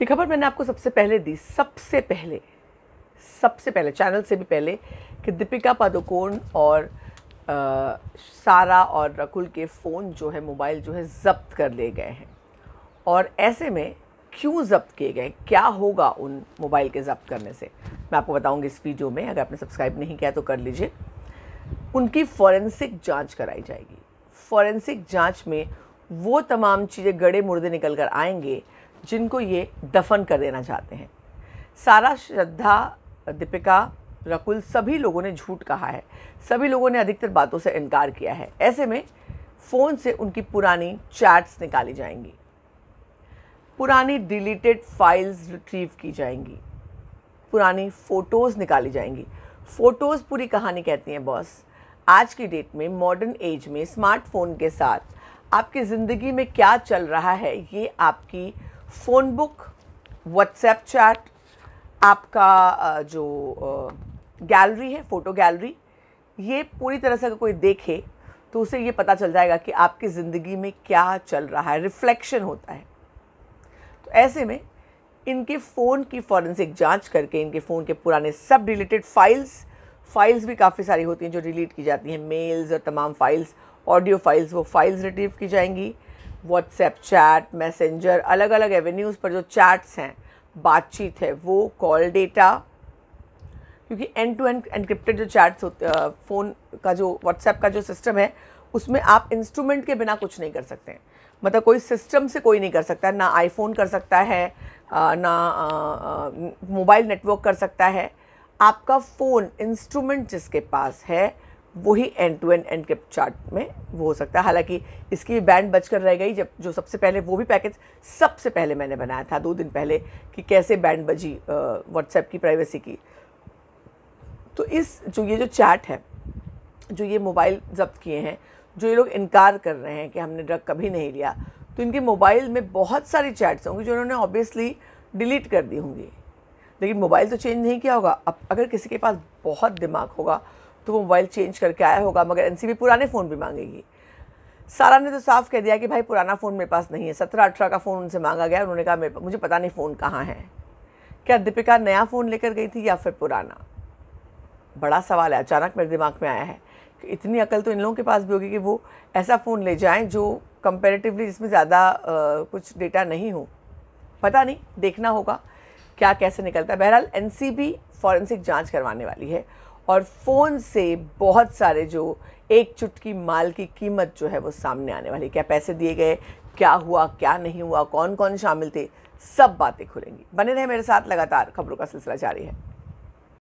ये खबर मैंने आपको सबसे पहले दी सबसे पहले सबसे पहले चैनल से भी पहले कि दीपिका पादुकोण और आ, सारा और रकुल के फ़ोन जो है मोबाइल जो है ज़ब्त कर लिए गए हैं और ऐसे में क्यों ज़ब्त किए गए क्या होगा उन मोबाइल के ज़ब्त करने से मैं आपको बताऊंगी इस वीडियो में अगर आपने सब्सक्राइब नहीं किया तो कर लीजिए उनकी फॉरेंसिक जांच कराई जाएगी फॉरेंसिक जांच में वो तमाम चीज़ें गड़े मुर्दे निकल कर आएंगे जिनको ये दफन कर देना चाहते हैं सारा श्रद्धा दीपिका रकुल सभी लोगों ने झूठ कहा है सभी लोगों ने अधिकतर बातों से इनकार किया है ऐसे में फ़ोन से उनकी पुरानी चैट्स निकाली जाएंगी पुरानी डिलीटेड फाइल्स रिट्रीव की जाएंगी पुरानी फ़ोटोज़ निकाली जाएंगी फ़ोटोज़ पूरी कहानी कहती हैं बॉस आज की डेट में मॉडर्न एज में स्मार्टफोन के साथ आपकी ज़िंदगी में क्या चल रहा है ये आपकी फ़ोन बुक व्हाट्सएप चैट आपका जो गैलरी है फ़ोटो गैलरी ये पूरी तरह से अगर कोई देखे तो उसे ये पता चल जाएगा कि आपकी ज़िंदगी में क्या चल रहा है रिफ्लेक्शन होता है तो ऐसे में इनके फ़ोन की फॉरेंसिक जांच करके इनके फ़ोन के पुराने सब रिलेटेड फाइल्स फाइल्स भी काफ़ी सारी होती हैं जो डिलीट की जाती हैं मेल्स और तमाम फाइल्स ऑडियो फाइल्स वो फाइल्स रिटीव की जाएंगी व्हाट्सएप चैट मैसेंजर अलग अलग एवेन्यूज़ पर जो चैट्स हैं बातचीत है वो कॉल डेटा क्योंकि एंड टू एंड एनक्रिप्टेड जो चैट्स होते फ़ोन का जो व्हाट्सएप का जो सिस्टम है उसमें आप इंस्ट्रूमेंट के बिना कुछ नहीं कर सकते हैं मतलब कोई सिस्टम से कोई नहीं कर सकता ना आईफोन कर सकता है ना मोबाइल नेटवर्क कर सकता है आपका फ़ोन इंस्ट्रूमेंट जिसके पास है वही एंड टू एंड एंड कैप चार्ट में वो हो सकता है हालांकि इसकी भी बैंड कर रह गई जब जो सबसे पहले वो भी पैकेज सबसे पहले मैंने बनाया था दो दिन पहले कि कैसे बैंड बजी व्हाट्सएप की प्राइवेसी की तो इस जो ये जो चैट है जो ये मोबाइल जब्त किए हैं जो ये लोग इनकार कर रहे हैं कि हमने ड्रग कभी नहीं लिया तो इनके मोबाइल में बहुत सारी चैट्स होंगी जो इन्होंने ऑब्वियसली डिलीट कर दी होंगी लेकिन मोबाइल तो चेंज नहीं किया होगा अब अगर किसी के पास बहुत दिमाग होगा तो वो मोबाइल चेंज करके आया होगा मगर एन पुराने फ़ोन भी मांगेगी सारा ने तो साफ़ कह दिया कि भाई पुराना फ़ोन मेरे पास नहीं है सत्रह अठारह का फ़ोन उनसे मांगा गया उन्होंने कहा मेरे मुझे पता नहीं फ़ोन कहाँ है क्या दीपिका नया फ़ोन लेकर गई थी या फिर पुराना बड़ा सवाल है अचानक मेरे दिमाग में आया है कि इतनी अकल तो इन लोगों के पास भी होगी कि वो ऐसा फ़ोन ले जाएं जो कंपेरेटिवली जिसमें ज़्यादा कुछ डेटा नहीं हो पता नहीं देखना होगा क्या कैसे निकलता है बहरहाल एन फॉरेंसिक जांच करवाने वाली है और फ़ोन से बहुत सारे जो एक चुटकी माल की कीमत जो है वो सामने आने वाली क्या पैसे दिए गए क्या हुआ क्या नहीं हुआ कौन कौन शामिल थे सब बातें खुलेंगी बने रहे मेरे साथ लगातार खबरों का सिलसिला जारी है